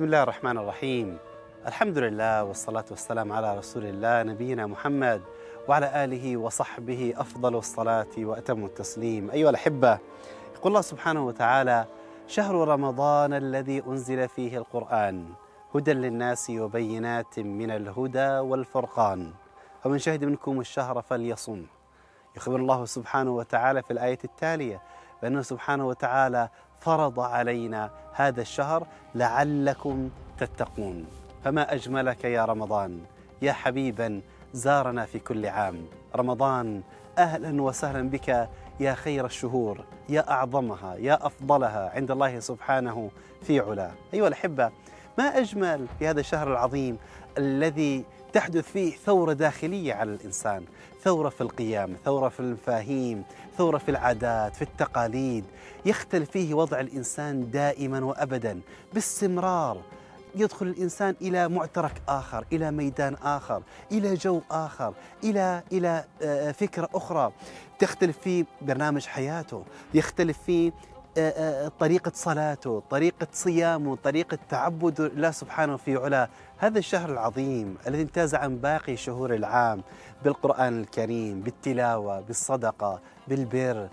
بسم الله الرحمن الرحيم الحمد لله والصلاة والسلام على رسول الله نبينا محمد وعلى آله وصحبه أفضل الصلاة وأتم التسليم أيها الأحبة يقول الله سبحانه وتعالى شهر رمضان الذي أنزل فيه القرآن هدى للناس وبينات من الهدى والفرقان فمن شهد منكم الشهر فليصم يخبر الله سبحانه وتعالى في الآية التالية بأنه سبحانه وتعالى فرض علينا هذا الشهر لعلكم تتقون فما اجملك يا رمضان يا حبيبا زارنا في كل عام رمضان اهلا وسهلا بك يا خير الشهور يا اعظمها يا افضلها عند الله سبحانه في علا ايها الاحبه ما اجمل في هذا الشهر العظيم الذي تحدث فيه ثوره داخليه على الانسان ثوره في القيام ثوره في المفاهيم ثورة في العادات في التقاليد يختلف فيه وضع الإنسان دائما وأبدا باستمرار يدخل الانسان الى معترك اخر، الى ميدان اخر، الى جو اخر، الى الى آه، فكره اخرى، تختلف في برنامج حياته، يختلف في آه، آه، طريقه صلاته، طريقه صيامه، طريقه تعبد الله سبحانه في علاه، هذا الشهر العظيم الذي امتاز عن باقي شهور العام بالقرآن الكريم بالتلاوة بالصدقة بالبر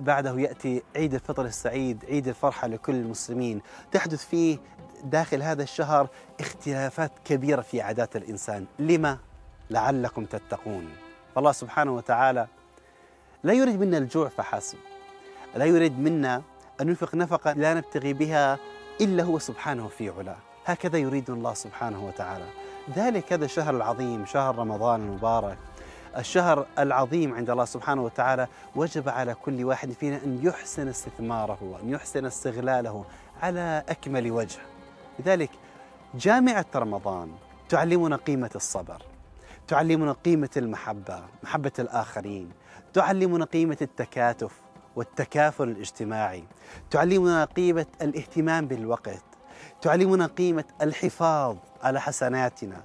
بعده يأتي عيد الفطر السعيد عيد الفرحة لكل المسلمين تحدث فيه داخل هذا الشهر اختلافات كبيرة في عادات الإنسان لما؟ لعلكم تتقون فالله سبحانه وتعالى لا يريد منا الجوع فحسب لا يريد منا أن ننفق نفقة لا نبتغي بها إلا هو سبحانه في علاه هكذا يريد الله سبحانه وتعالى ذلك هذا الشهر العظيم شهر رمضان المبارك الشهر العظيم عند الله سبحانه وتعالى وجب على كل واحد فينا أن يحسن استثماره وأن يحسن استغلاله على أكمل وجه لذلك جامعة رمضان تعلمنا قيمة الصبر تعلمنا قيمة المحبة محبة الآخرين تعلمنا قيمة التكاتف والتكافل الاجتماعي تعلمنا قيمة الاهتمام بالوقت تعلمنا قيمة الحفاظ على حسناتنا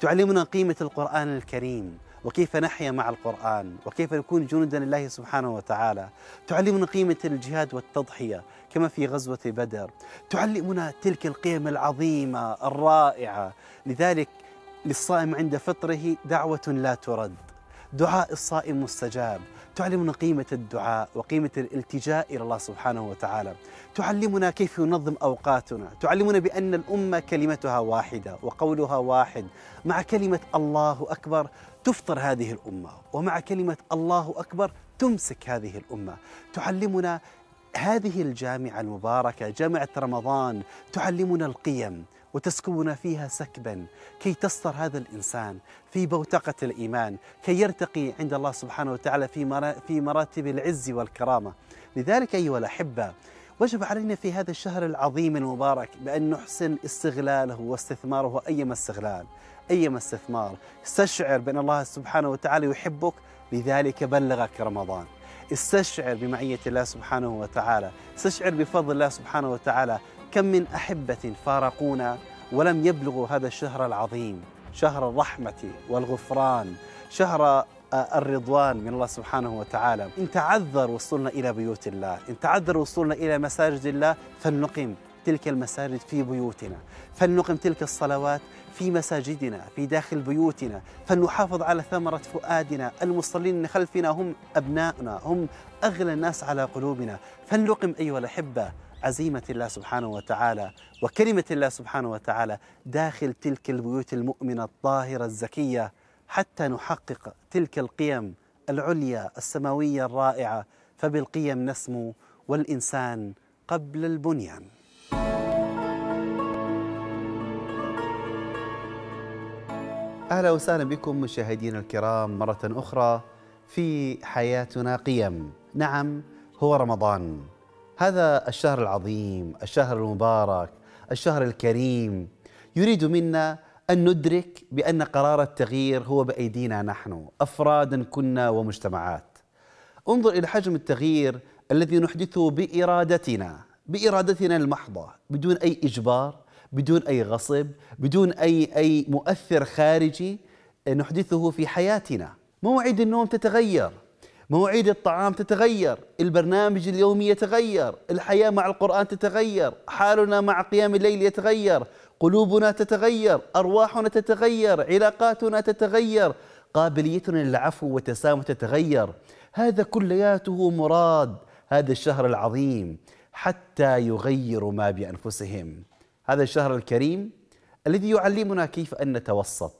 تعلمنا قيمة القرآن الكريم وكيف نحيا مع القرآن وكيف نكون جنودا لله سبحانه وتعالى تعلمنا قيمة الجهاد والتضحية كما في غزوة بدر تعلمنا تلك القيم العظيمة الرائعة لذلك للصائم عند فطره دعوة لا ترد دعاء الصائم مستجاب تعلمنا قيمة الدعاء وقيمة الالتجاء إلى الله سبحانه وتعالى تعلمنا كيف ينظم أوقاتنا تعلمنا بأن الأمة كلمتها واحدة وقولها واحد مع كلمة الله أكبر تفطر هذه الأمة ومع كلمة الله أكبر تمسك هذه الأمة تعلمنا هذه الجامعة المباركة جامعة رمضان تعلمنا القيم وتسكبنا فيها سكبا كي تصدر هذا الإنسان في بوتقة الإيمان كي يرتقي عند الله سبحانه وتعالى في, في مراتب العز والكرامة لذلك أيها الأحبة وجب علينا في هذا الشهر العظيم المبارك بأن نحسن استغلاله واستثماره أيما استغلال أيما استثمار استشعر بأن الله سبحانه وتعالى يحبك لذلك بلغك رمضان استشعر بمعية الله سبحانه وتعالى استشعر بفضل الله سبحانه وتعالى كم من أحبة فارقونا ولم يبلغوا هذا الشهر العظيم شهر الرحمة والغفران شهر آه، الرضوان من الله سبحانه وتعالى إن تعذر وصولنا إلى بيوت الله إن تعذر وصولنا إلى مساجد الله فلنقم تلك المساجد في بيوتنا فلنقم تلك الصلوات في مساجدنا في داخل بيوتنا فلنحافظ على ثمرة فؤادنا المصلين خلفنا هم أبناؤنا هم أغلى الناس على قلوبنا فلنقم أيها الأحبة عزيمة الله سبحانه وتعالى وكلمة الله سبحانه وتعالى داخل تلك البيوت المؤمنة الطاهرة الزكية حتى نحقق تلك القيم العليا السماوية الرائعة فبالقيم نسمو والإنسان قبل البنيان اهلا وسهلا بكم مشاهدينا الكرام مره اخرى في حياتنا قيم نعم هو رمضان هذا الشهر العظيم الشهر المبارك الشهر الكريم يريد منا ان ندرك بان قرار التغيير هو بايدينا نحن افرادا كنا ومجتمعات انظر الى حجم التغيير الذي نحدثه بارادتنا بارادتنا المحضه بدون اي اجبار بدون اي غصب بدون اي اي مؤثر خارجي آه، نحدثه في حياتنا مواعيد النوم تتغير مواعيد الطعام تتغير البرنامج اليومي يتغير الحياة مع القرآن تتغير حالنا مع قيام الليل يتغير قلوبنا تتغير أرواحنا تتغير علاقاتنا تتغير قابليتنا للعفو والتسامح تتغير هذا كلياته مراد هذا الشهر العظيم حتى يغيروا ما بانفسهم هذا الشهر الكريم الذي يعلمنا كيف أن نتوسط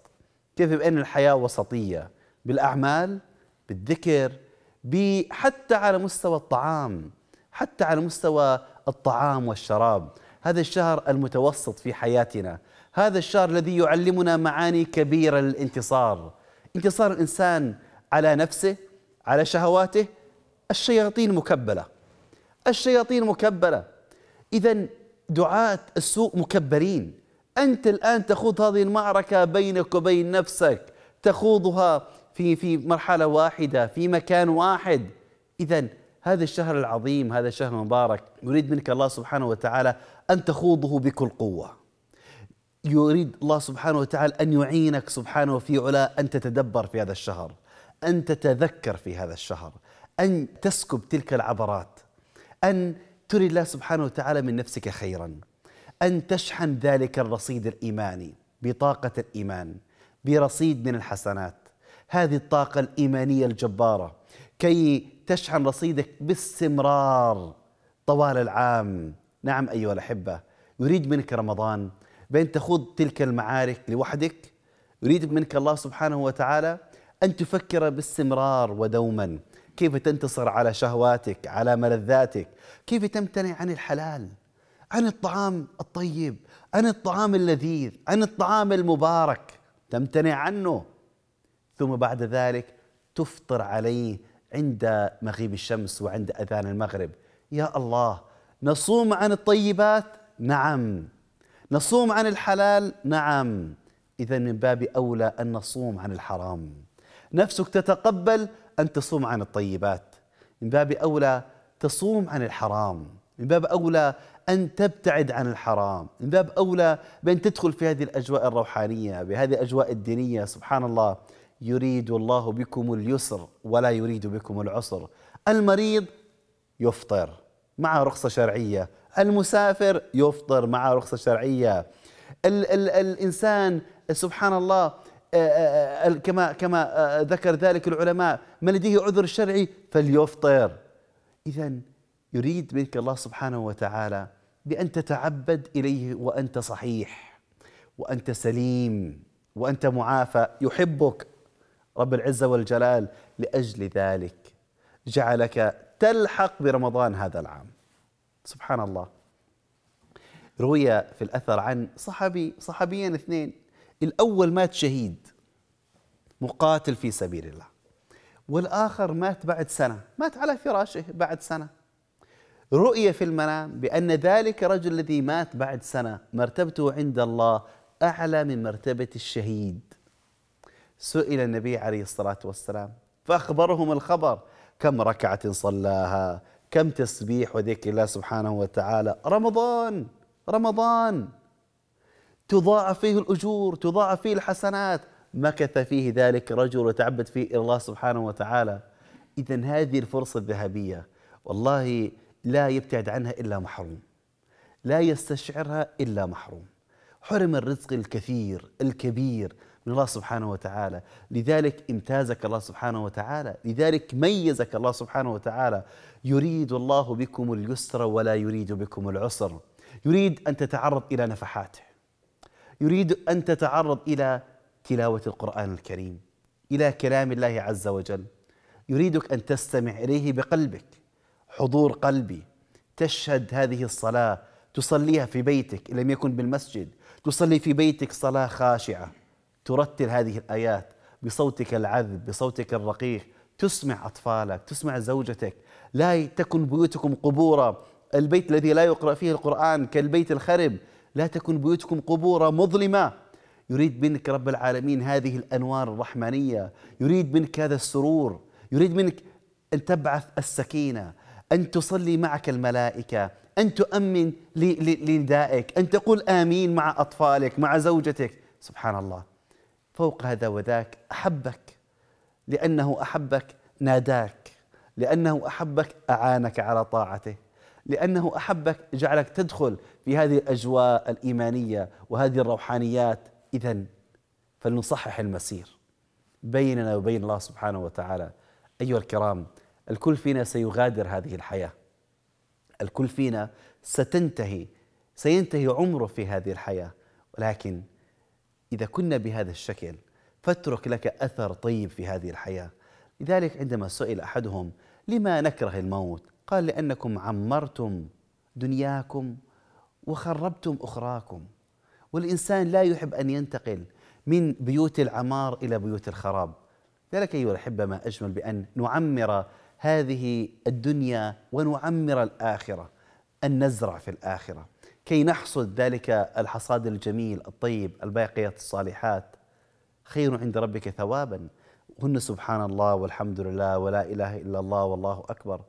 كيف بأن الحياة وسطية بالأعمال بالذكر حتى على مستوى الطعام حتى على مستوى الطعام والشراب هذا الشهر المتوسط في حياتنا هذا الشهر الذي يعلمنا معاني كبيرة للانتصار انتصار الإنسان على نفسه على شهواته الشياطين مكبلة الشياطين مكبلة إذا دعاة السوء مكبرين أنت الآن تخوض هذه المعركة بينك وبين نفسك تخوضها في في مرحلة واحدة في مكان واحد إذا هذا الشهر العظيم هذا الشهر المبارك يريد منك الله سبحانه وتعالى أن تخوضه بكل قوة يريد الله سبحانه وتعالى أن يعينك سبحانه في علا أن تتدبر في هذا الشهر أن تتذكر في هذا الشهر أن تسكب تلك العبرات أن تري الله سبحانه وتعالى من نفسك خيرا أن تشحن ذلك الرصيد الإيماني بطاقة الإيمان برصيد من الحسنات هذه الطاقة الإيمانية الجبارة كي تشحن رصيدك باستمرار طوال العام نعم أيها الأحبة يريد منك رمضان بأن تخوض تلك المعارك لوحدك يريد منك الله سبحانه وتعالى أن تفكر باستمرار ودوما كيف تنتصر على شهواتك على ملذاتك كيف تمتنع عن الحلال عن الطعام الطيب عن الطعام اللذيذ عن الطعام المبارك تمتنع عنه ثم بعد ذلك تفطر عليه عند مغيب الشمس وعند اذان المغرب يا الله نصوم عن الطيبات نعم نصوم عن الحلال نعم اذا من باب اولى ان نصوم عن الحرام نفسك تتقبل أن تصوم عن الطيبات من باب أولى تصوم عن الحرام من باب أولى أن تبتعد عن الحرام من باب أولى بأن تدخل في هذه الأجواء الروحانية بهذه الأجواء الدينية سبحان الله يريد الله بكم اليسر ولا يريد بكم العسر المريض يفطر مع رخصة شرعية المسافر يفطر مع رخصة شرعية ال- ال- الإنسان سبحان الله آه، آه، آه، كما كما ذكر ذلك العلماء من لديه عذر شرعي فليفطر اذا يريد منك الله سبحانه وتعالى بان تتعبد اليه وانت صحيح وانت سليم وانت معافى يحبك رب العزه والجلال لاجل ذلك جعلك تلحق برمضان هذا العام سبحان الله روي في الاثر عن صحابي صحابيين اثنين الأول مات شهيد مقاتل في سبيل الله والآخر مات بعد سنة مات على فراشه بعد سنة رؤي في المنام بأن ذلك الرجل الذي مات بعد سنة مرتبته عند الله أعلى من مرتبة الشهيد سئل النبي عليه الصلاة والسلام فأخبرهم الخبر كم ركعة صلاها كم تسبيح وذكر الله سبحانه وتعالى رمضان رمضان تضاعف فيه الأجور تضاعف فيه الحسنات مكث فيه ذلك رجل وتعبد فيه إلى الله سبحانه وتعالى إذا هذه الفرصة الذهبية والله لا يبتعد عنها إلا محروم لا يستشعرها إلا محروم حرم الرزق الكثير الكبير من الله سبحانه وتعالى لذلك امتازك الله سبحانه وتعالى لذلك ميزك الله سبحانه وتعالى يريد الله بكم اليسر ولا يريد بكم العسر يريد أن تتعرض إلى نفحاته يريد ان تتعرض الى تلاوه القران الكريم الى كلام الله عز وجل يريدك ان تستمع اليه بقلبك حضور قلبي تشهد هذه الصلاه تصليها في بيتك ان لم يكن بالمسجد تصلي في بيتك صلاه خاشعه ترتل هذه الايات بصوتك العذب بصوتك الرقيق تسمع اطفالك تسمع زوجتك لا تكن بيوتكم قبورا البيت الذي لا يقرا فيه القران كالبيت الخرب لا تكن بيوتكم قبورا مظلمة يريد منك رب العالمين هذه الأنوار الرحمانية يريد منك هذا السرور يريد منك أن تبعث السكينة أن تصلي معك الملائكة أن تؤمن لندائك أن تقول آمين مع أطفالك مع زوجتك سبحان الله فوق هذا وذاك أحبك لأنه أحبك ناداك لأنه أحبك أعانك على طاعته لأنه أحبك جعلك تدخل في هذه الأجواء الإيمانية وهذه الروحانيات إذا فلنصحح المسير بيننا وبين الله سبحانه وتعالى أيها الكرام الكل فينا سيغادر هذه الحياة الكل فينا ستنتهي سينتهي عمره في هذه الحياة ولكن إذا كنا بهذا الشكل فاترك لك أثر طيب في هذه الحياة لذلك عندما سئل أحدهم لما نكره الموت قال لأنكم عمرتم دنياكم وخربتم أخراكم والإنسان لا يحب أن ينتقل من بيوت العمار إلى بيوت الخراب ذلك أيها الأحبة ما أجمل بأن نعمر هذه الدنيا ونعمر الآخرة أن نزرع في الآخرة كي نحصد ذلك الحصاد الجميل الطيب الباقيات الصالحات خير عند ربك ثوابا هن سبحان الله والحمد لله ولا إله إلا الله والله أكبر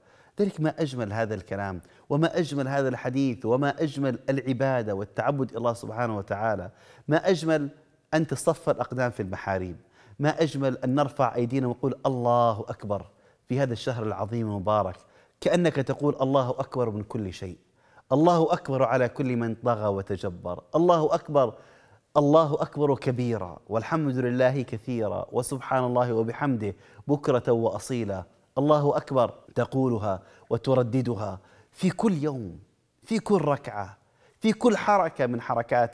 ذلك ما أجمل هذا الكلام وما أجمل هذا الحديث وما أجمل العبادة والتعبد إلى الله سبحانه وتعالى ما أجمل أن تصفى الأقدام في المحاريب ما أجمل أن نرفع أيدينا ونقول الله أكبر في هذا الشهر العظيم المبارك كأنك تقول الله أكبر من كل شيء الله أكبر على كل من طغى وتجبر الله أكبر الله أكبر كبيرا والحمد لله كثيرا وسبحان الله وبحمده بكرة وأصيلا الله اكبر تقولها وترددها في كل يوم في كل ركعه في كل حركه من حركات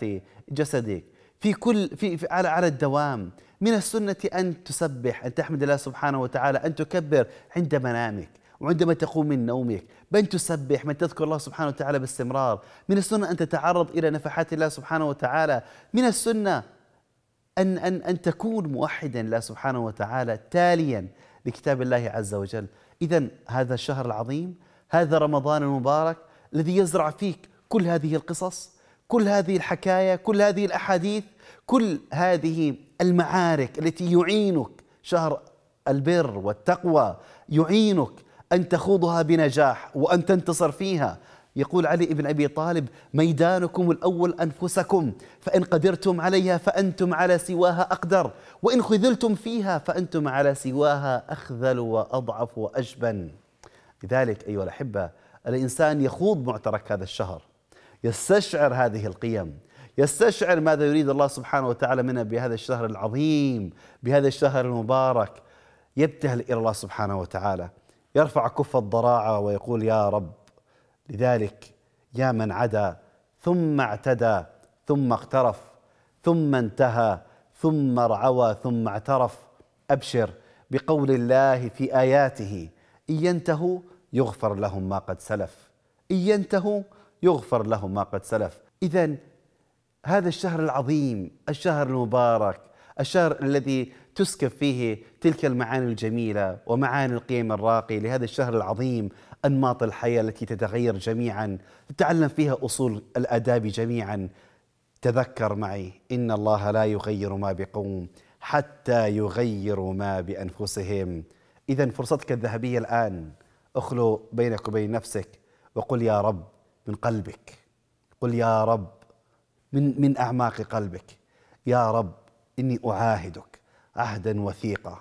جسدك في كل في, في على على الدوام من السنه ان تسبح ان تحمد الله سبحانه وتعالى ان تكبر عند منامك وعندما تقوم من نومك بأن تسبح من تذكر الله سبحانه وتعالى باستمرار من السنة أن تتعرض إلى نفحات الله سبحانه وتعالى من السنة أن, أن, أن تكون موحدا لله سبحانه وتعالى تاليا بكتاب الله عز وجل إذا هذا الشهر العظيم هذا رمضان المبارك الذي يزرع فيك كل هذه القصص كل هذه الحكاية كل هذه الأحاديث كل هذه المعارك التي يعينك شهر البر والتقوى يعينك أن تخوضها بنجاح وأن تنتصر فيها يقول علي بن أبي طالب ميدانكم الأول أنفسكم فإن قدرتم عليها فأنتم على سواها أقدر وإن خذلتم فيها فأنتم على سواها أخذل وأضعف وأجبن لذلك أيها الأحبة الإنسان يخوض معترك هذا الشهر يستشعر هذه القيم يستشعر ماذا يريد الله سبحانه وتعالى منا بهذا الشهر العظيم بهذا الشهر المبارك يبتهل إلى الله سبحانه وتعالى يرفع كف الضراعة ويقول يا رب لذلك يا من عدا ثم اعتدى ثم اقترف ثم انتهى ثم ارعوى ثم اعترف ابشر بقول الله في اياته ان ينتهوا يغفر لهم ما قد سلف ان ينتهوا يغفر لهم ما قد سلف اذا هذا الشهر العظيم الشهر المبارك الشهر الذي تسكب فيه تلك المعاني الجميلة ومعاني القيم الراقية لهذا الشهر العظيم أنماط الحياة التي تتغير جميعا تتعلم فيها أصول الآداب جميعا تذكر معي إن الله لا يغير ما بقوم حتى يغيروا ما بأنفسهم إذا فرصتك الذهبية الآن اخلو بينك وبين نفسك وقل يا رب من قلبك قل يا رب من من أعماق قلبك يا رب إني أعاهدك عهدا وثيقا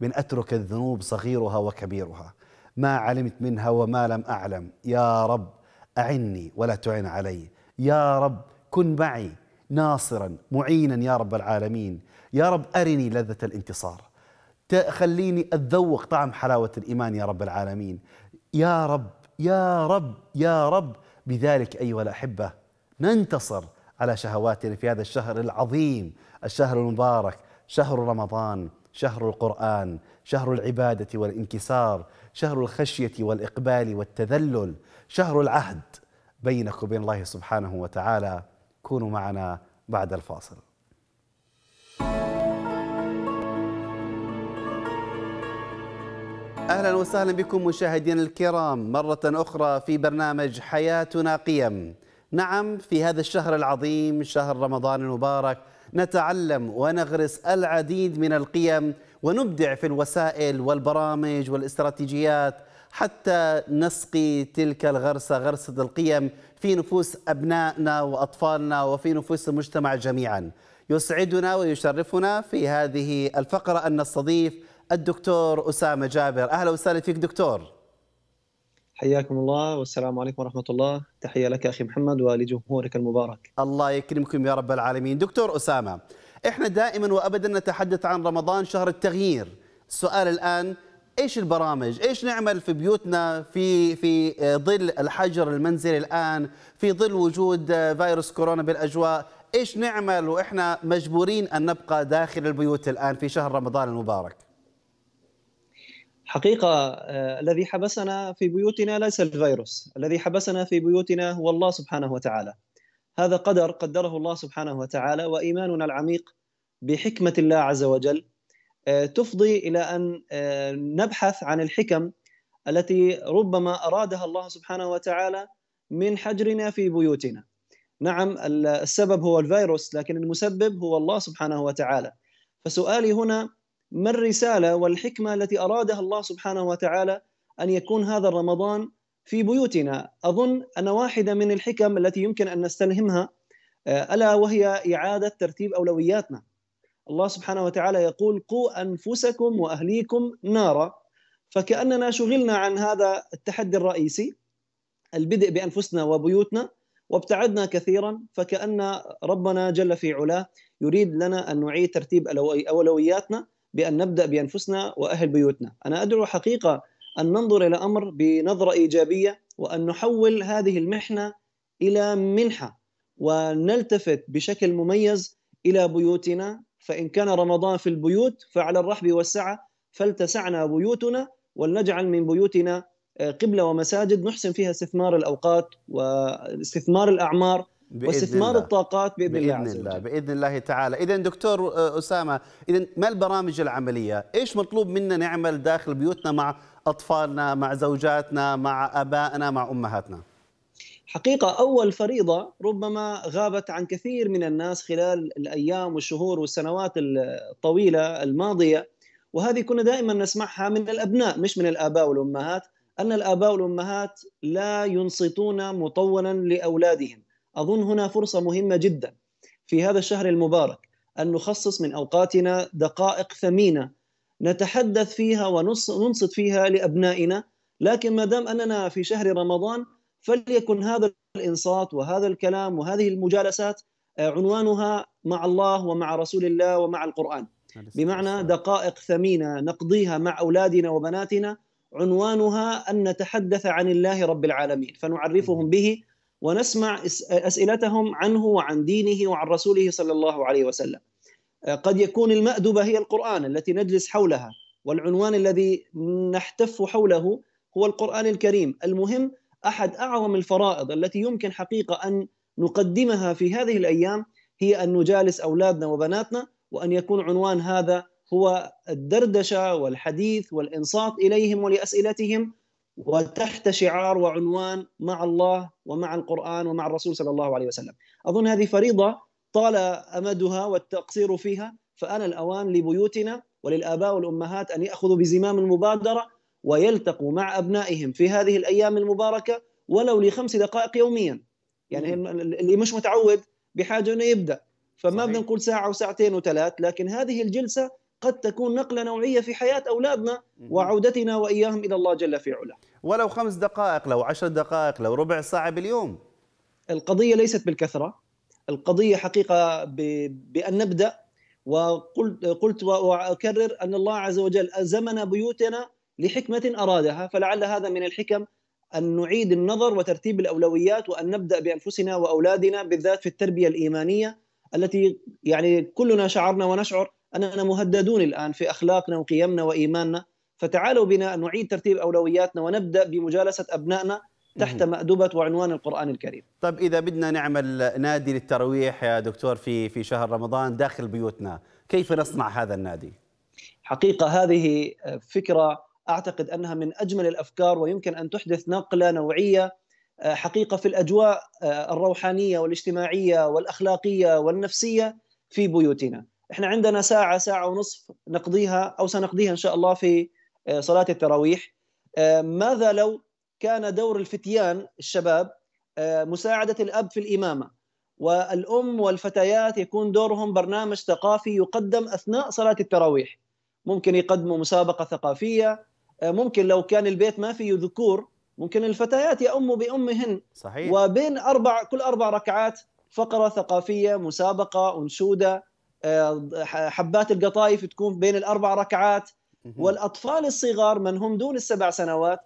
من أترك الذنوب صغيرها وكبيرها ما علمت منها وما لم أعلم يا رب أعني ولا تعن علي يا رب كن معي ناصرا معينا يا رب العالمين يا رب أرني لذة الانتصار خليني أتذوق طعم حلاوة الإيمان يا رب العالمين يا رب يا رب يا رب بذلك أيها الأحبة ننتصر على شهواتنا في هذا الشهر العظيم الشهر المبارك شهر رمضان شهر القرآن شهر العبادة والانكسار شهر الخشية والإقبال والتذلل شهر العهد بينك وبين الله سبحانه وتعالى كونوا معنا بعد الفاصل اهلا وسهلا بكم مشاهدينا الكرام مره اخرى في برنامج حياتنا قيم. نعم في هذا الشهر العظيم شهر رمضان المبارك نتعلم ونغرس العديد من القيم ونبدع في الوسائل والبرامج والاستراتيجيات حتى نسقي تلك الغرسة غرسة القيم في نفوس أبنائنا وأطفالنا وفي نفوس المجتمع جميعا يسعدنا ويشرفنا في هذه الفقرة أن نستضيف الدكتور أسامة جابر أهلا وسهلا فيك دكتور حياكم الله والسلام عليكم ورحمة الله تحية لك أخي محمد ولجمهورك المبارك الله يكرمكم يا رب العالمين دكتور أسامة إحنا دائما وأبدا نتحدث عن رمضان شهر التغيير السؤال الآن ايش البرامج؟ ايش نعمل في بيوتنا في في آه، ظل الحجر المنزلي الان، في ظل وجود آه، فيروس كورونا بالاجواء، ايش نعمل واحنا مجبورين ان نبقى داخل البيوت الان في شهر رمضان المبارك؟ حقيقة آه، الذي حبسنا في بيوتنا ليس الفيروس الذي حبسنا في بيوتنا هو الله سبحانه وتعالى هذا قدر قدره الله سبحانه وتعالى وإيماننا العميق بحكمة الله عز وجل آه، تفضي إلى أن آه، نبحث عن الحكم التي ربما أرادها الله سبحانه وتعالى من حجرنا في بيوتنا نعم السبب هو الفيروس لكن المسبب هو الله سبحانه وتعالى فسؤالي هنا ما الرسالة والحكمة التي أرادها الله سبحانه وتعالى أن يكون هذا رمضان في بيوتنا أظن أن واحدة من الحكم التي يمكن أن نستلهمها آه، ألا وهي إعادة ترتيب أولوياتنا الله سبحانه وتعالى يقول قوا أنفسكم وأهليكم نارا فكأننا شغلنا عن هذا التحدي الرئيسي البدء بأنفسنا وبيوتنا وابتعدنا كثيرا فكأن ربنا جل في علاه يريد لنا أن نعيد ترتيب أولوياتنا بأن نبدأ بأنفسنا وأهل بيوتنا أنا أدعو حقيقة أن ننظر إلى الأمر بنظرة إيجابية وأن نحول هذه المحنة إلى منحة ونلتفت بشكل مميز إلى بيوتنا فإن كان رمضان في البيوت فعلى الرحب والسعة فلتسعنا بيوتنا ولنجعل من بيوتنا آه، قبلة ومساجد نحسن فيها استثمار الأوقات واستثمار الأعمار واستثمار الطاقات باذن, بإذن الله, باذن الله باذن الله تعالى اذا دكتور آه، اسامه اذا ما البرامج العمليه ايش مطلوب منا نعمل داخل بيوتنا مع اطفالنا مع زوجاتنا مع ابائنا مع امهاتنا حقيقة أول فريضة ربما غابت عن كثير من الناس خلال الأيام والشهور والسنوات الطويلة الماضية وهذه كنا دائما نسمعها من الأبناء مش من الآباء والأمهات أن الآباء والأمهات لا ينصتون مطونا لأولادهم اظن هنا فرصه مهمه جدا في هذا الشهر المبارك ان نخصص من اوقاتنا دقائق ثمينه نتحدث فيها وننصت فيها لابنائنا لكن ما دام اننا في شهر رمضان فليكن هذا الانصات وهذا الكلام وهذه المجالسات آه، عنوانها مع الله ومع رسول الله ومع القران بمعنى دقائق ثمينه نقضيها مع اولادنا وبناتنا عنوانها ان نتحدث عن الله رب العالمين فنعرفهم به ونسمع اسئلتهم عنه وعن دينه وعن رسوله صلى الله عليه وسلم. آه، قد يكون المأدبه هي القران التي نجلس حولها والعنوان الذي نحتف حوله هو القران الكريم، المهم احد اعظم الفرائض التي يمكن حقيقه ان نقدمها في هذه الايام هي ان نجالس اولادنا وبناتنا وان يكون عنوان هذا هو الدردشه والحديث والانصات اليهم ولاسئلتهم وتحت شعار وعنوان مع الله ومع القرآن ومع الرسول صلى الله عليه وسلم أظن هذه فريضة طال أمدها والتقصير فيها فأنا الأوان لبيوتنا وللآباء والأمهات أن يأخذوا بزمام المبادرة ويلتقوا مع أبنائهم في هذه الأيام المباركة ولو لخمس دقائق يوميا يعني اللي مش متعود بحاجة أنه يبدأ فما بدنا نقول ساعة وساعتين وثلاث لكن هذه الجلسة قد تكون نقلة نوعية في حياة أولادنا وعودتنا وإياهم إلى الله جل في علا ولو خمس دقائق لو عشر دقائق لو ربع ساعة باليوم القضية ليست بالكثرة القضية حقيقة بأن نبدأ وقلت قلت وأكرر أن الله عز وجل أزمنا بيوتنا لحكمة أرادها فلعل هذا من الحكم أن نعيد النظر وترتيب الأولويات وأن نبدأ بأنفسنا وأولادنا بالذات في التربية الإيمانية التي يعني كلنا شعرنا ونشعر اننا مهددون الان في اخلاقنا وقيمنا وايماننا فتعالوا بنا أن نعيد ترتيب اولوياتنا ونبدا بمجالسه ابنائنا تحت مأدبة وعنوان القرآن الكريم. طيب إذا بدنا نعمل نادي للترويح يا دكتور في في شهر رمضان داخل بيوتنا، كيف نصنع هذا النادي؟ حقيقة هذه فكرة أعتقد أنها من أجمل الأفكار ويمكن أن تحدث نقلة نوعية حقيقة في الأجواء الروحانية والاجتماعية والأخلاقية والنفسية في بيوتنا. احنا عندنا ساعه ساعه ونصف نقضيها او سنقضيها ان شاء الله في آه، صلاه التراويح آه، ماذا لو كان دور الفتيان الشباب آه، مساعده الاب في الامامه والام والفتيات يكون دورهم برنامج ثقافي يقدم اثناء صلاه التراويح ممكن يقدموا مسابقه ثقافيه ممكن لو كان البيت ما فيه ذكور ممكن الفتيات يأموا بأمهن صحيح وبين أربع كل أربع ركعات فقرة ثقافية مسابقة أنشودة آه، حبات القطايف تكون بين الاربع ركعات والاطفال الصغار من هم دون السبع سنوات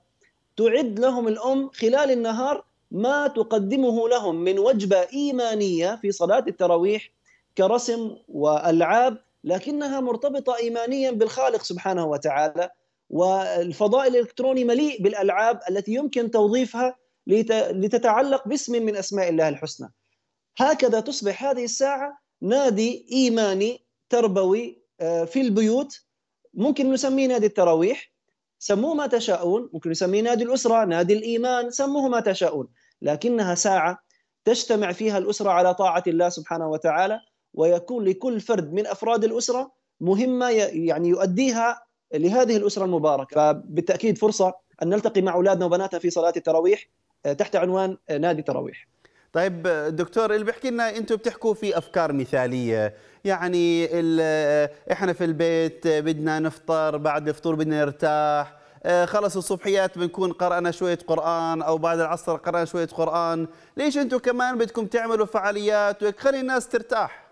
تعد لهم الام خلال النهار ما تقدمه لهم من وجبه ايمانيه في صلاه التراويح كرسم والعاب لكنها مرتبطه ايمانيا بالخالق سبحانه وتعالى والفضاء الالكتروني مليء بالالعاب التي يمكن توظيفها لتتعلق باسم من اسماء الله الحسنى هكذا تصبح هذه الساعه نادي ايماني تربوي آه، في البيوت ممكن نسميه نادي التراويح سموه ما تشاءون ممكن نسميه نادي الاسره نادي الايمان سموه ما تشاءون لكنها ساعه تجتمع فيها الاسره على طاعه الله سبحانه وتعالى ويكون لكل فرد من افراد الاسره مهمه يعني يؤديها لهذه الاسره المباركه فبالتاكيد فرصه ان نلتقي مع اولادنا وبناتنا في صلاه التراويح آه، تحت عنوان آه، نادي التراويح طيب دكتور اللي بيحكي لنا انتم بتحكوا في افكار مثاليه يعني احنا في البيت بدنا نفطر بعد الفطور بدنا نرتاح خلص الصبحيات بنكون قرأنا شوية قرآن أو بعد العصر قرأنا شوية قرآن ليش أنتم كمان بدكم تعملوا فعاليات وتخلي الناس ترتاح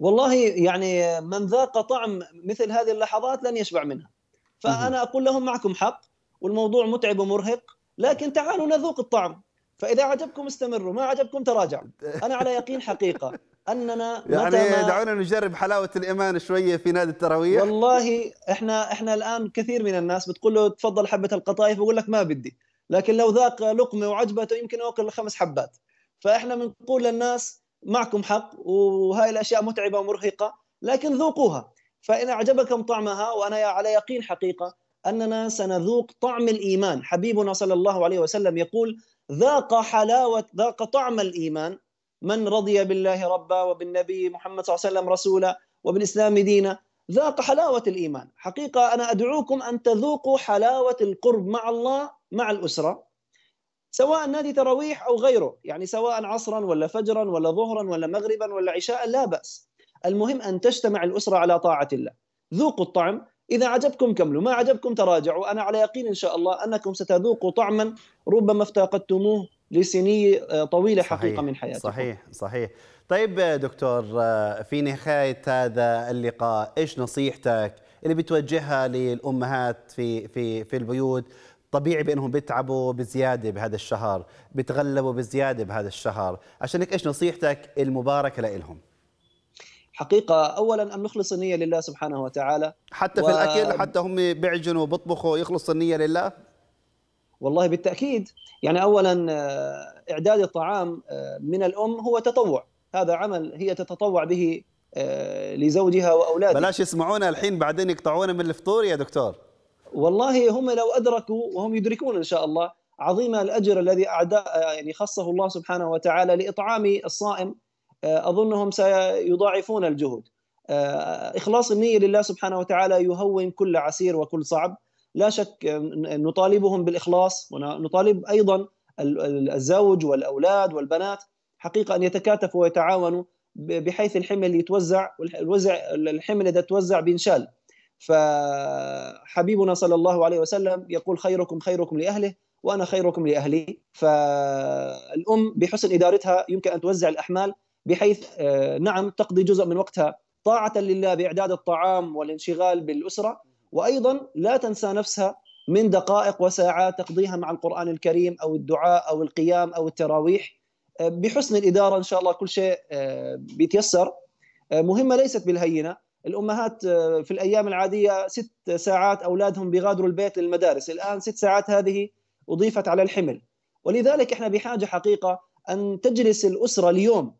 والله يعني من ذاق طعم مثل هذه اللحظات لن يشبع منها فأنا أقول لهم معكم حق والموضوع متعب ومرهق لكن تعالوا نذوق الطعم فاذا عجبكم استمروا ما عجبكم تراجعوا انا على يقين حقيقه اننا يعني دعونا نجرب حلاوه الايمان شويه في نادي التراويح والله احنا احنا الان كثير من الناس بتقول له تفضل حبه القطايف بقول لك ما بدي لكن لو ذاق لقمه وعجبته يمكن اوكل خمس حبات فاحنا بنقول للناس معكم حق وهاي الاشياء متعبه ومرهقه لكن ذوقوها فان اعجبكم طعمها وانا على يقين حقيقه اننا سنذوق طعم الايمان حبيبنا صلى الله عليه وسلم يقول ذاق حلاوة ذاق طعم الإيمان من رضي بالله ربا وبالنبي محمد صلى الله عليه وسلم رسولا وبالإسلام دينا ذاق حلاوة الإيمان حقيقة أنا أدعوكم أن تذوقوا حلاوة القرب مع الله مع الأسرة سواء نادي تراويح أو غيره يعني سواء عصرا ولا فجرا ولا ظهرا ولا مغربا ولا عشاء لا بأس المهم أن تجتمع الأسرة على طاعة الله ذوقوا الطعم إذا عجبكم كملوا ما عجبكم تراجعوا أنا على يقين إن شاء الله أنكم ستذوقوا طعما ربما افتقدتموه لسنين آه، طويلة صحيح حقيقة من حياتكم صحيح صحيح طيب آه، دكتور آه، في نهاية هذا اللقاء إيش نصيحتك اللي بتوجهها للأمهات في, في, في البيوت طبيعي بانهم بيتعبوا بزياده بهذا الشهر، بتغلبوا بزياده بهذا الشهر، عشان هيك ايش نصيحتك المباركه لهم؟ حقيقه اولا ان نخلص النيه لله سبحانه وتعالى حتى في و... الاكل حتى هم بيعجنوا بيطبخوا يخلص النيه لله والله بالتاكيد يعني اولا آه، اعداد الطعام آه، من الام هو تطوع هذا عمل هي تتطوع به آه، لزوجها واولادها بلاش يسمعونا الحين بعدين يقطعونا من الفطور يا دكتور والله هم لو ادركوا وهم يدركون ان شاء الله عظيم الاجر الذي اعداء يعني خصه الله سبحانه وتعالى لاطعام الصائم آه، اظنهم سيضاعفون الجهد آه، اخلاص النيه لله سبحانه وتعالى يهون كل عسير وكل صعب لا شك نطالبهم بالاخلاص ونطالب ايضا الزوج والاولاد والبنات حقيقه ان يتكاتفوا ويتعاونوا بحيث الحمل يتوزع والوزع الحمل اذا توزع بينشال فحبيبنا صلى الله عليه وسلم يقول خيركم خيركم لاهله وانا خيركم لاهلي فالام بحسن ادارتها يمكن ان توزع الاحمال بحيث آه، نعم تقضي جزء من وقتها طاعة لله بإعداد الطعام والانشغال بالأسرة وأيضا لا تنسى نفسها من دقائق وساعات تقضيها مع القرآن الكريم أو الدعاء أو القيام أو التراويح آه، بحسن الإدارة إن شاء الله كل شيء آه، بيتيسر مهمة ليست بالهينة الأمهات في الأيام العادية ست ساعات أولادهم بيغادروا البيت للمدارس الآن ست ساعات هذه أضيفت على الحمل ولذلك إحنا بحاجة حقيقة أن تجلس الأسرة اليوم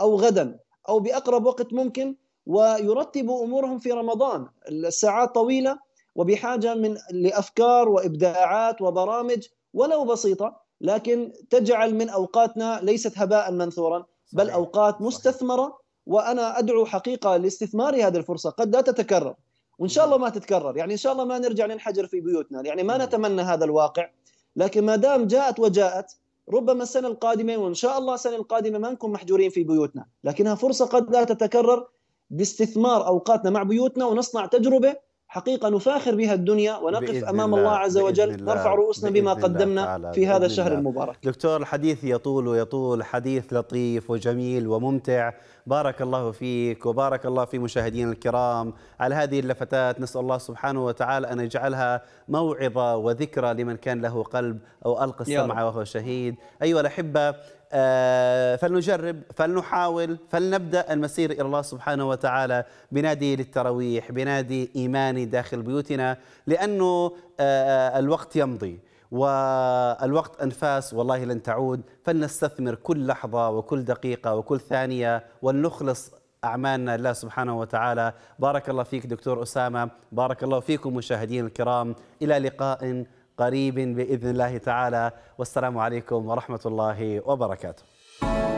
أو غدا أو بأقرب وقت ممكن ويرتبوا أمورهم في رمضان الساعات طويلة وبحاجة من لأفكار وإبداعات وبرامج ولو بسيطة لكن تجعل من أوقاتنا ليست هباء منثورا بل أوقات مستثمرة وأنا أدعو حقيقة لاستثمار هذه الفرصة قد لا تتكرر وإن شاء الله ما تتكرر يعني إن شاء الله ما نرجع ننحجر في بيوتنا يعني ما نعم. نتمنى هذا الواقع لكن ما دام جاءت وجاءت ربما السنة القادمة وإن شاء الله السنة القادمة ما نكون محجورين في بيوتنا لكنها فرصة قد لا تتكرر باستثمار أوقاتنا مع بيوتنا ونصنع تجربة حقيقة نفاخر بها الدنيا ونقف أمام الله, الله عز وجل نرفع رؤوسنا بما قدمنا في هذا الشهر المبارك دكتور الحديث يطول ويطول حديث لطيف وجميل وممتع بارك الله فيك وبارك الله في مشاهدينا الكرام على هذه اللفتات نسأل الله سبحانه وتعالى أن يجعلها موعظة وذكرى لمن كان له قلب أو ألقى السمع وهو شهيد أيها الأحبة آه، فلنجرب فلنحاول فلنبدأ المسير إلى الله سبحانه وتعالى بنادي للتراويح بنادي إيماني داخل بيوتنا لأنه آه، الوقت يمضي والوقت أنفاس والله لن تعود فلنستثمر كل لحظة وكل دقيقة وكل ثانية ولنخلص أعمالنا لله سبحانه وتعالى بارك الله فيك دكتور أسامة بارك الله فيكم مشاهدينا الكرام إلى لقاء قريب باذن الله تعالى والسلام عليكم ورحمه الله وبركاته